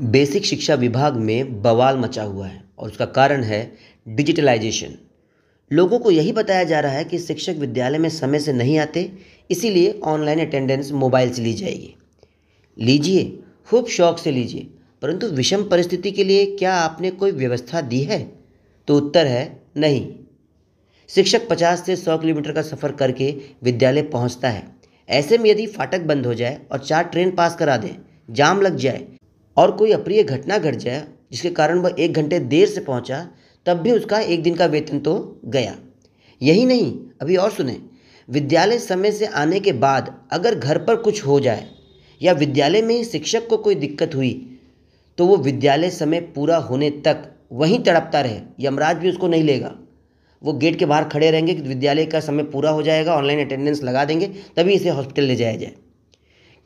basic शिक्षा विभाग में बवाल मचा हुआ है और उसका कारण है डिजिटलाइजेशन लोगों को यही बताया जा रहा है कि शिक्षक विद्यालय में समय से नहीं आते इसीलिए ऑनलाइन अटेंडेंस मोबाइल से ली जाएगी लीजिए खूब शौक से लीजिए परंतु विषम परिस्थिति के लिए क्या आपने कोई व्यवस्था दी है तो उत्तर है नहीं शिक्षक 50 से 100 किलोमीटर का सफ़र करके विद्यालय पहुंचता है ऐसे में यदि फाटक बंद हो जाए और चार ट्रेन पास करा दें जाम लग जाए और कोई अप्रिय घटना घट जाए जिसके कारण वह एक घंटे देर से पहुंचा तब भी उसका एक दिन का वेतन तो गया यही नहीं अभी और सुने विद्यालय समय से आने के बाद अगर घर पर कुछ हो जाए या विद्यालय में शिक्षक को कोई दिक्कत हुई तो वो विद्यालय समय पूरा होने तक वहीं तड़पता रहे यमराज भी उसको नहीं लेगा वो गेट के बाहर खड़े रहेंगे कि विद्यालय का समय पूरा हो जाएगा ऑनलाइन अटेंडेंस लगा देंगे तभी इसे हॉस्पिटल ले जाया जाए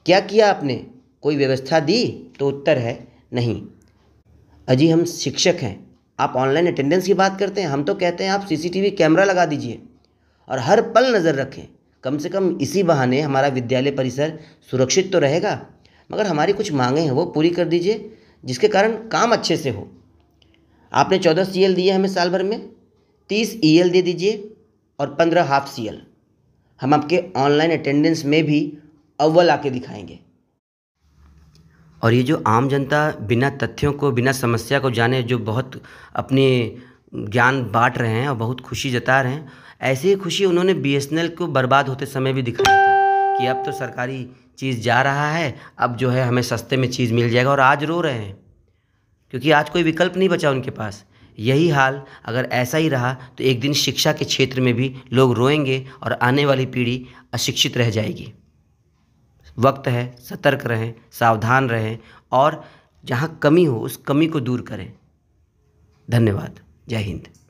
क्या किया आपने कोई व्यवस्था दी तो उत्तर है नहीं अजी हम शिक्षक हैं आप ऑनलाइन अटेंडेंस की बात करते हैं हम तो कहते हैं आप सीसीटीवी कैमरा लगा दीजिए और हर पल नज़र रखें कम से कम इसी बहाने हमारा विद्यालय परिसर सुरक्षित तो रहेगा मगर हमारी कुछ मांगें हैं वो पूरी कर दीजिए जिसके कारण काम अच्छे से हो आपने चौदह सी एल दिए हमें साल भर में तीस ई e एल दे दीजिए और पंद्रह हाफ सी एल हम आपके ऑनलाइन अटेंडेंस में भी अव्वल आके दिखाएंगे और ये जो आम जनता बिना तथ्यों को बिना समस्या को जाने जो बहुत अपने ज्ञान बाँट रहे हैं और बहुत खुशी जता रहे हैं ऐसे ही खुशी उन्होंने बी को बर्बाद होते समय भी दिखाया था कि अब तो सरकारी चीज़ जा रहा है अब जो है हमें सस्ते में चीज़ मिल जाएगा और आज रो रहे हैं क्योंकि आज कोई विकल्प नहीं बचा उनके पास यही हाल अगर ऐसा ही रहा तो एक दिन शिक्षा के क्षेत्र में भी लोग रोएंगे और आने वाली पीढ़ी अशिक्षित रह जाएगी वक्त है सतर्क रहें सावधान रहें और जहाँ कमी हो उस कमी को दूर करें धन्यवाद जय हिंद